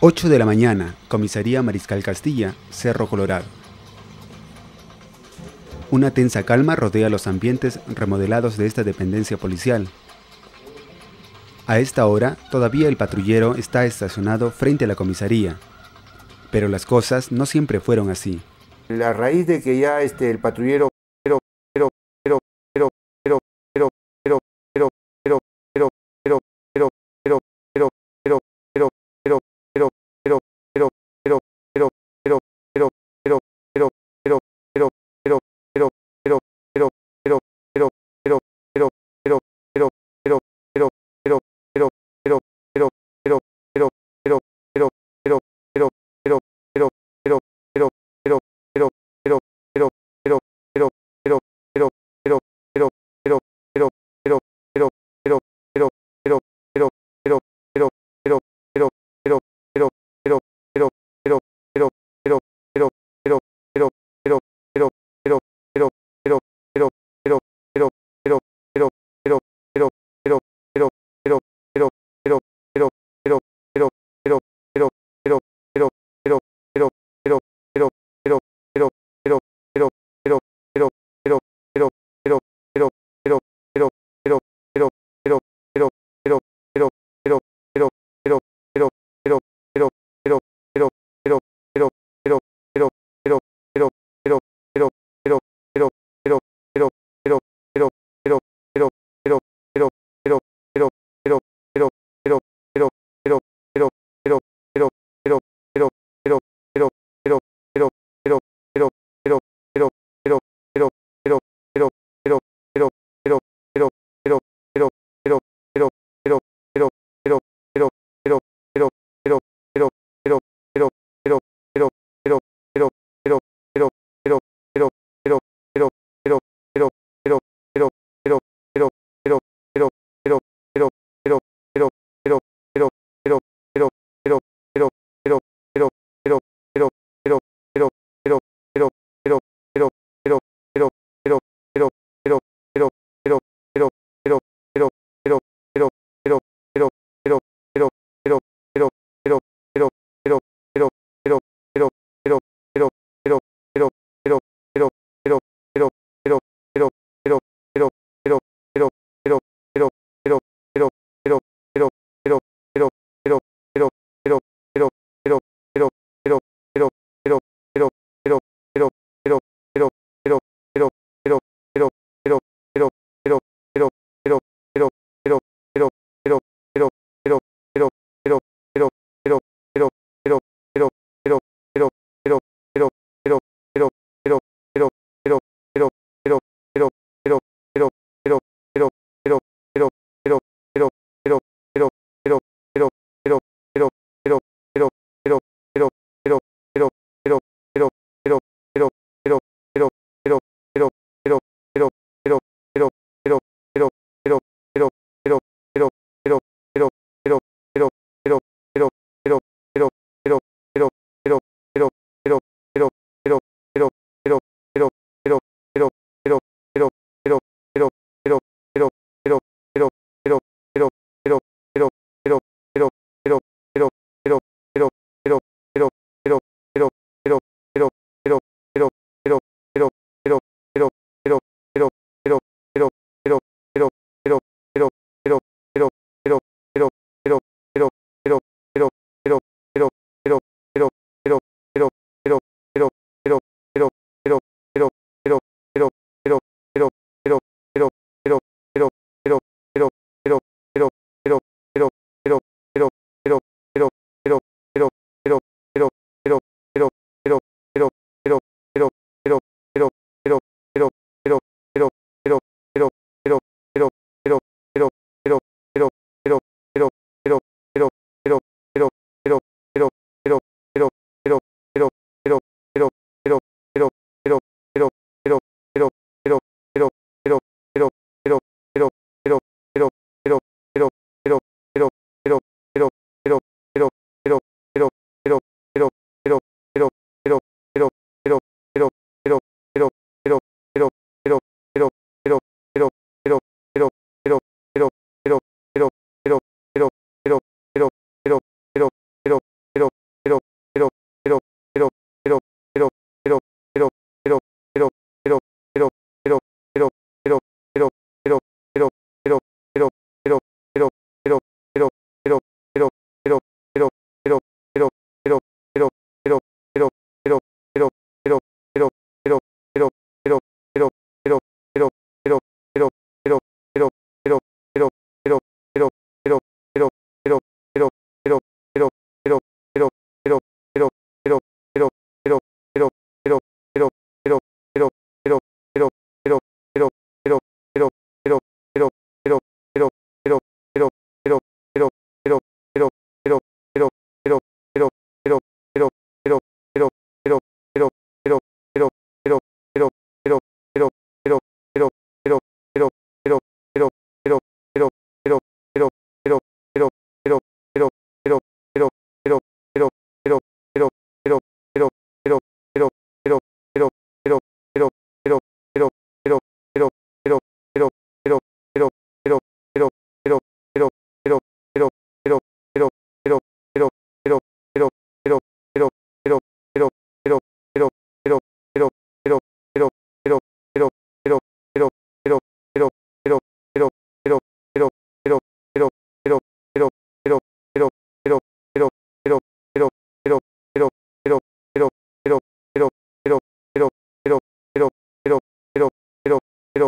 8 de la mañana, Comisaría Mariscal Castilla, Cerro Colorado. Una tensa calma rodea los ambientes remodelados de esta dependencia policial. A esta hora, todavía el patrullero está estacionado frente a la comisaría. Pero las cosas no siempre fueron así. La raíz de que ya este, el patrullero